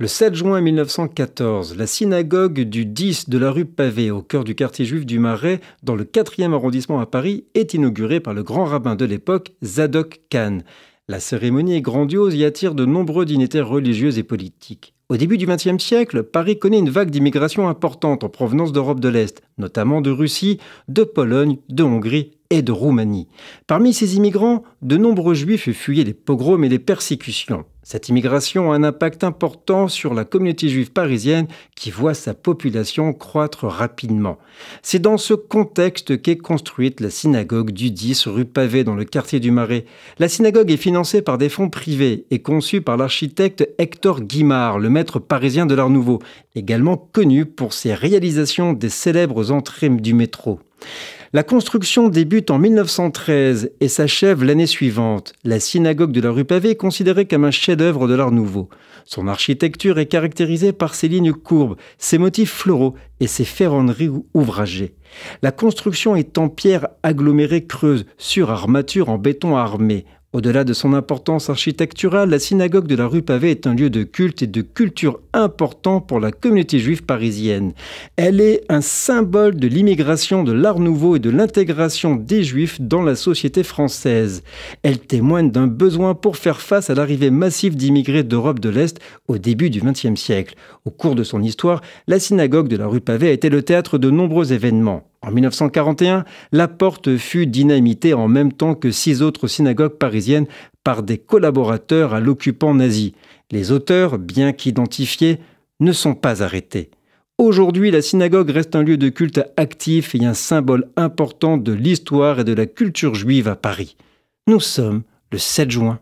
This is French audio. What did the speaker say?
Le 7 juin 1914, la synagogue du 10 de la rue Pavée, au cœur du quartier juif du Marais, dans le 4e arrondissement à Paris, est inaugurée par le grand rabbin de l'époque, Zadok Khan. La cérémonie est grandiose et attire de nombreux dignitaires religieux et politiques. Au début du XXe siècle, Paris connaît une vague d'immigration importante en provenance d'Europe de l'Est, notamment de Russie, de Pologne, de Hongrie et de Roumanie. Parmi ces immigrants, de nombreux juifs fuyaient les pogroms et les persécutions. Cette immigration a un impact important sur la communauté juive parisienne qui voit sa population croître rapidement. C'est dans ce contexte qu'est construite la synagogue du 10 rue Pavé dans le quartier du Marais. La synagogue est financée par des fonds privés et conçue par l'architecte Hector Guimard, le maître parisien de l'Art Nouveau, également connu pour ses réalisations des célèbres entrées du métro. La construction débute en 1913 et s'achève l'année suivante. La synagogue de la rue Pavé est considérée comme un chef-d'œuvre de l'art nouveau. Son architecture est caractérisée par ses lignes courbes, ses motifs floraux et ses ferronneries ouvragées. La construction est en pierre agglomérée creuse, sur armature en béton armé. Au-delà de son importance architecturale, la synagogue de la rue Pavée est un lieu de culte et de culture important pour la communauté juive parisienne. Elle est un symbole de l'immigration de l'art nouveau et de l'intégration des juifs dans la société française. Elle témoigne d'un besoin pour faire face à l'arrivée massive d'immigrés d'Europe de l'Est au début du XXe siècle. Au cours de son histoire, la synagogue de la rue Pavée a été le théâtre de nombreux événements. En 1941, la porte fut dynamitée en même temps que six autres synagogues parisiennes par des collaborateurs à l'occupant nazi. Les auteurs, bien qu'identifiés, ne sont pas arrêtés. Aujourd'hui, la synagogue reste un lieu de culte actif et un symbole important de l'histoire et de la culture juive à Paris. Nous sommes le 7 juin